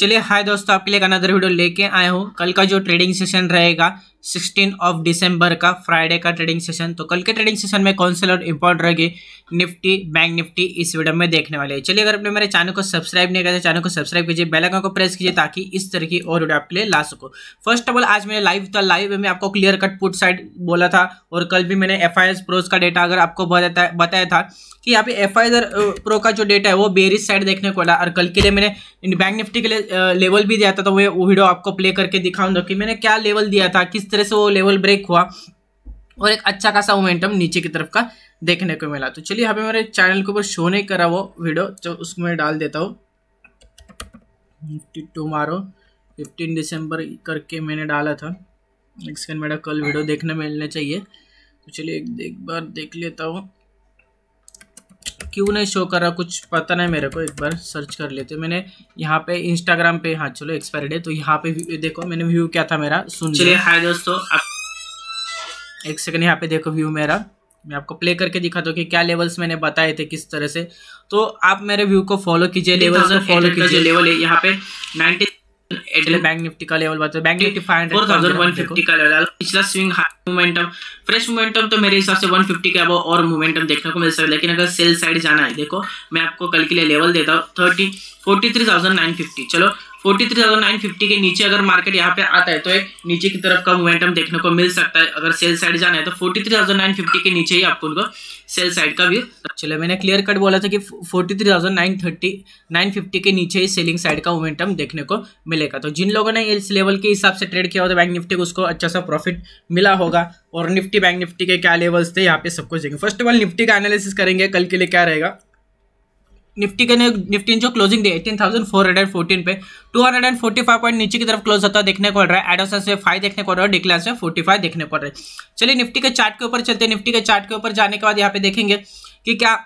चलिए हाय दोस्तों आपके लिए एक अनदर वीडियो लेके आया हूँ कल का जो ट्रेडिंग सेशन रहेगा सिक्सटीन ऑफ दिसंबर का फ्राइडे का ट्रेडिंग सेशन तो कल के ट्रेडिंग सेशन में कौन से लॉट इंपॉर्टेंट रहेगी निफ्टी बैंक निफ्टी इस वीडियो में देखने वाले हैं चलिए अगर आपने मेरे चैनल को सब्सक्राइब नहीं करा चैनल को सब्सक्राइब कीजिए बेल आइकन को प्रेस कीजिए ताकि इस तरह की और वीडियो आपके लिए ला सको फर्स्ट ऑफ ऑल आज मैंने लाइव था लाइव में आपको क्लियर कट पुट साइड बोला था और कल भी मैंने एफ आई प्रोज का डेटा अगर आपको बताया था कि यहाँ पे एफ आई प्रो का जो डेटा है वो बेरिस साइड देखने को मिला और कल के लिए मैंने बैंक निफ्टी के लिए लेवल भी दिया था तो वो वीडियो आपको प्ले करके दिखाऊंगा कि मैंने क्या लेवल दिया था किस तरह से वो लेवल ब्रेक हुआ और एक अच्छा खासा मोमेंटम नीचे की तरफ का देखने को मिला तो चलिए यहाँ पे मेरे चैनल के ऊपर शो नहीं करा वो वीडियो तो उसको मैं डाल देता हूँ निफ्टी टू मारो फिफ्टीन दिसंबर करके मैंने डाला था एक सेकंड मेरा कल वीडियो देखने मिलने चाहिए तो चलिए एक बार देख लेता हूँ क्यों नहीं शो कर रहा कुछ पता नहीं मेरे को एक बार सर्च कर लेते मैंने यहाँ पे इंस्टाग्राम पे हाँ चलो एक्सपायरी डे तो यहाँ पे देखो मैंने व्यू क्या था मेरा सुन चलिए हाय दोस्तों आप एक सेकंड यहाँ पे देखो व्यू मेरा मैं आपको प्ले करके दिखा दो कि क्या लेवल्स मैंने बताए थे किस तरह से तो आप मेरे व्यू को फॉलो कीजिए लेवल्स फॉलो कीजिए लेवल है यहाँ पे नाइनटी बैंक निफ्टी का लेवल बचा बैंक निफ्टी फाइव हंड्रेड का लेवल पिछला swing high momentum fresh momentum तो मेरे हिसाब से वन फिफ्टी के अब और मोमेंटम देखने को मिल सकता है लेकिन अगर सेल साइड जाना है देखो मैं आपको कल के लिए लेवल देता हूँ thirty forty three thousand nine fifty चलो forty three thousand nine fifty के नीचे अगर मार्केट यहाँ पे आता है तो एक नीचे की तरफ का मोमेंटम देखने को मिल सकता है अगर सेल साइड जाना है तो 43,950 थ्री थाउजेंड नाइन फिफ्टी के नीचे ही आपको उनको सेल साइड का व्यू चलो मैंने क्लियर कट बोला था कि forty three thousand nine thirty nine fifty के नीचे ही सेलिंग साइड का मोमेंटम देखने को मिलेगा तो जिन लोगों ने इस लेवल के हिसाब से ट्रेड किया होता है बैंक निफ्टी को उसको अच्छा सा प्रॉफिट मिला होगा और निफ्टी बैंक निफ्टी के क्या लेवल्स थे यहाँ पे सबको देखेंगे फर्स्ट ऑफ ऑल निफ्टी का एनालिसिस करेंगे कल के लिए क्या रहेगा निफ्टी का निफ्टी जो क्लोजिंग दी eighteen thousand four hundred fourteen पे two hundred and forty five point नीचे की तरफ क्लोज होता देखने को रहा है एडोसन से फाइव देखने को रहा है डिक्लास से फोर्टी फाइव देखने को रहा है चलिए निफ्टी के चार्ट के ऊपर चलते हैं निफ्टी के चार्ट के ऊपर जाने के बाद यहाँ पे देखेंगे कि क्या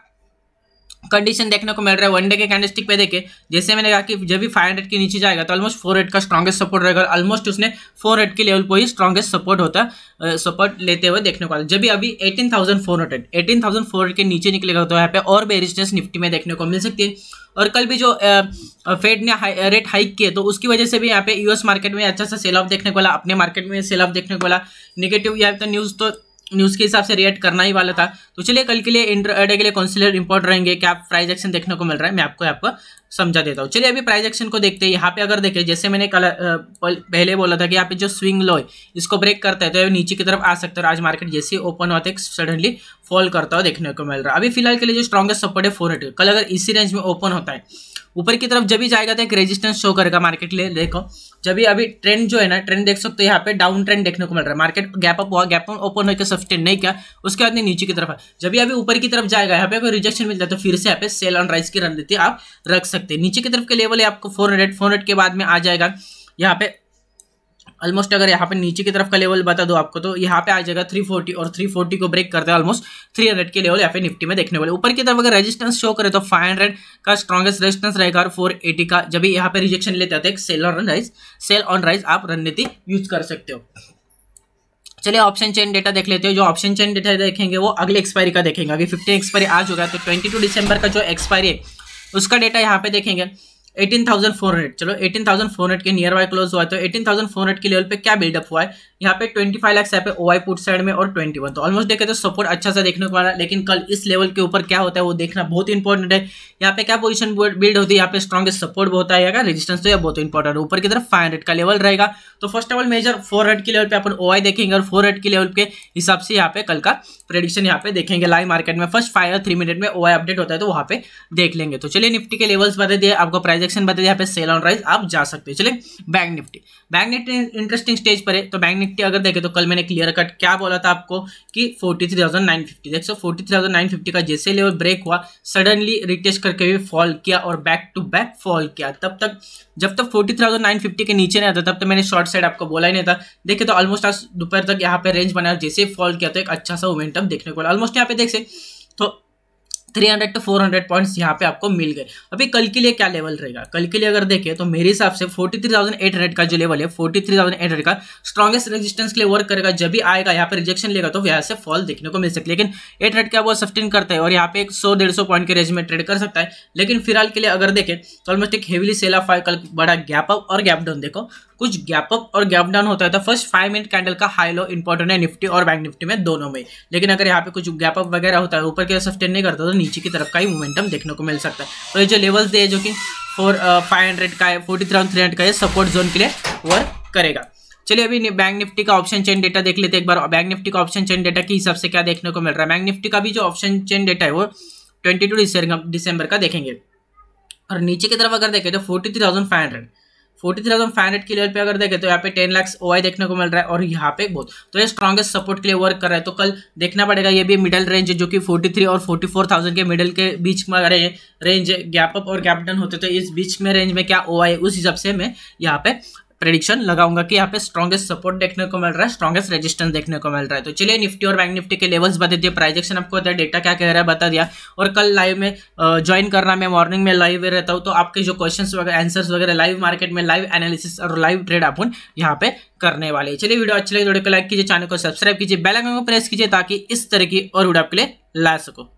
कंडीशन देखने को मिल रहा है वन डे के कैंडलस्टिक पे देखे जैसे मैंने कहा कि जब भी 500 के नीचे जाएगा तो ऑलमोस्ट 400 का स्ट्रॉगेस्ट सपोर्ट रहेगा ऑलमोस्ट उसने 400 के लेवल पर ही स्ट्रॉगेस्ट सपोर्ट होता है सपोर्ट लेते हुए देखने को आता है जब भी अभी 18,400 18,400 के नीचे निकलेगा तो यहाँ पे और बेरिस्टेंस निफ्टी में देखने को मिल सकती है और कल भी जो फेड ने हाई, रेट हाइक किए तो उसकी वजह से भी यहाँ पे यूएस मार्केट में अच्छा सा सेल ऑफ देखने को मिला अपने मार्केट में सेल ऑफ देखने को मिला निगेटिव या तो न्यूज़ तो न्यूज़ के हिसाब से रिएक्ट करना ही वाला था तो चलिए कल के लिए इंट्राडे के लिए कौनसिलर इंपॉर्ट रहेंगे क्या प्राइज एक्शन देखने को मिल रहा है मैं आपको आपको समझा देता हूँ चलिए अभी प्राइज एक्शन को देखते हैं यहाँ पे अगर देखें जैसे मैंने कल पहले बोला था कि यहाँ पे जो स्विंग लो है इसको ब्रेक करता है तो नीचे की तरफ आ सकता है आज मार्केट जैसे ओपन होते सडनली फॉल करता हुआ देखने को मिल रहा है अभी फिलहाल के लिए जो स्ट्रॉगेस्ट सपोर्ट है फोर कल अगर इसी रेंज में ओपन होता है ऊपर की तरफ जब भी जाएगा तो एक रेजिस्टेंस शो करेगा मार्केट ले देखो जब भी अभी ट्रेंड जो है ना ट्रेंड देख सकते हो यहाँ पे डाउन ट्रेंड देखने को मिल रहा है मार्केट गैप अप हुआ गैप ओपन होकर सस्टेन नहीं किया उसके बाद नीचे की तरफ है जब भी अभी ऊपर की तरफ जाएगा यहाँ पे अगर रिजेक्शन मिलता है तो फिर से यहाँ पे सेल ऑन राइस की रणनीति आप रख सकते हैं नीचे की तरफ के लेवल है आपको फोर हंड्रेड के बाद में आ जाएगा यहाँ पे ऑलमोस्ट अगर यहाँ पे नीचे की तरफ का लेवल बता दो आपको तो यहाँ पे आ जाएगा 340 और 340 को ब्रेक करते हैं ऑलमोस्ट 300 के लेवल यहाँ पे निफ्टी में देखने वाले ऊपर की तरफ अगर रेजिस्टेंस शो करे तो 500 का स्ट्रॉगेस्ट रेजिस्टेंस रहेगा और 480 का जब यहाँ पे रिजेक्शन लेते हैं sell on rise sell on rise आप रणनीति यूज कर सकते हो चलिए ऑप्शन चेन डेटा देख लेते हो जो ऑप्शन चेन डेटा देखेंगे वो अगले एक्सपायरी का देखेंगे अभी फिफ्टीन एक्सपायरी आज होगा तो ट्वेंटी दिसंबर का जो एक्सपायरी है उसका डेटा यहाँ पे देखेंगे 18,400 चलो 18,400 के नियर बाय क्लोज हुआ है तो 18,400 के लेवल पे क्या बिल्डअप हुआ है यहाँ पे 25 लाख यहाँ पे ओआई पुट साइड में और 21 तो ऑलमोस्ट देखे तो सपोर्ट अच्छा सा देखने को आ रहा है लेकिन कल इस लेवल के ऊपर क्या होता है वो देखना बहुत इंपॉर्टेंट है यहाँ पे क्या पोजीशन बिल्ड होती है यहाँ पे स्ट्रॉगेस्ट सपोर्ट बहुत आएगा रजिस्टेंस तो यह बहुत इंपॉर्टेंट है ऊपर की तरफ फाइव का लेवल रहेगा तो first of all major four के लेवल पे अपन ओ देखेंगे और फोर के लेवल के हिसाब से यहाँ पे कल का प्रेडिक्शन यहाँ पे देखेंगे लाइव मार्केट में फर्स्ट फाइव या थ्री मिनट में ओ अपडेट होता है तो वहाँ पे देख लेंगे तो चलिए निफ्टी के लेवल्स बता दिए आपको प्राइस रिजेक्शन बता यहाँ पे सेल ऑन राइज आप जा सकते हो चले bank Nifty bank Nifty interesting stage पर है तो बैंक निफ्टी अगर देखे तो कल मैंने क्लियर कट क्या बोला था आपको कि forty three thousand nine fifty देख सो forty three thousand nine fifty का जैसे लेवल ब्रेक हुआ सडनली रिटेस्ट करके भी फॉल किया और बैक टू बैक फॉल किया तब तक जब तक फोर्टी थाउजेंड नाइन फिफ्टी के नीचे नहीं आता तब तक मैंने शॉर्ट साइड आपको बोला ही नहीं था देखे तो ऑलमोस्ट आज दोपहर तक यहाँ पे रेंज बनाया जैसे फॉल किया तो एक अच्छा सा मोमेंटम देखने को ऑलमोस्ट यहाँ पे देख से तो three hundred to four hundred points यहाँ पे आपको मिल गए अभी कल के लिए क्या लेवल रहेगा कल के लिए अगर देखें तो मेरे हिसाब से forty three thousand eight hundred का जो लेवल है forty three thousand eight hundred का स्ट्रॉगेस्ट रेजिस्टेंस के लिए वर्क करेगा जब भी आएगा यहाँ पे रिजेक्शन लेगा तो यहाँ से फॉल देखने को मिल सकती है लेकिन एट हंड्रेड का वो सफ्टीन करता है और यहाँ पे एक सौ डेढ़ सौ पॉइंट के रेंज में ट्रेड कर सकता है लेकिन फिलहाल के लिए अगर देखें तो ऑलमोस्ट एक हेवीली सेल ऑफ कल बड़ा गैप अप और गैप डाउन देखो कुछ गैप अप और गैप डाउन होता है तो फर्स्ट फाइव मिनट कैंडल का हाई लो इंपॉर्टेंट है निफ्टी और बैंक निफ्टी में दोनों में लेकिन अगर यहाँ पे कुछ गैप अप वगैरह होता है ऊपर की सस्टेन नहीं करता तो नीचे की तरफ का ही मोमेंटम देखने को मिल सकता है तो ये जो लेवल्स दे जो कि फोर फाइव हंड्रेड का फोर्टी थ्री थ्री हंड्रेड का ये सपोर्ट जोन के लिए वर्क करेगा चलिए अभी बैंक निफ्टी का ऑप्शन चेन डेटा देख लेते हैं एक बार बैंक निफ्टी का ऑप्शन चेन डेटा के हिसाब से क्या देखने को मिल रहा है बैंक निफ्टी का भी जो ऑप्शन चेन डेटा है वो ट्वेंटी टू दिसंबर का देखेंगे और नीचे की तरफ अगर देखें तो forty three thousand five hundred forty three thousand five hundred के लेवल पे अगर देखें तो यहाँ पे टेन लाख ओ देखने को मिल रहा है और यहाँ पे बहुत तो ये स्ट्रॉगेस्ट सपोर्ट के लिए वर्क कर रहा है तो कल देखना पड़ेगा ये भी मिडल रेंज है जो कि फोर्टी थ्री और फोर्टी फोर थाउजेंड के मिडल के बीच में अगर रेंज गैप अप और गैप डाउन होते तो इस बीच में रेंज में क्या ओ है उस हिसाब से मैं यहाँ पे प्रेडिक्शन लगाऊंगा कि यहाँ पे स्ट्रॉगेस्ट सपोर्ट देखने को मिल रहा है स्ट्रॉगेस्ट रेजिस्टेंस देखने को मिल रहा है तो चलिए निफ्टी और बैंक निफ्टी के लेवल्स बता दिए प्राइजेक्शन आपको बताया डेटा क्या कह रहा है बता दिया और कल लाइव में ज्वाइन करना मैं मॉर्निंग में लाइव रहता हूँ तो आपके जो क्वेश्चन वगैरह आंसर्स वगैरह लाइव मार्केट में लाइव एनालिसिस और लाइव ट्रेड अपन यहाँ पे करने वाले चलिए वीडियो अच्छी लगे वीडियो तो को लाइक कीजिए चैनल को सब्सक्राइब कीजिए बेल को प्रेस कीजिए ताकि इस तरह की और वीडियो आपके लिए ला सको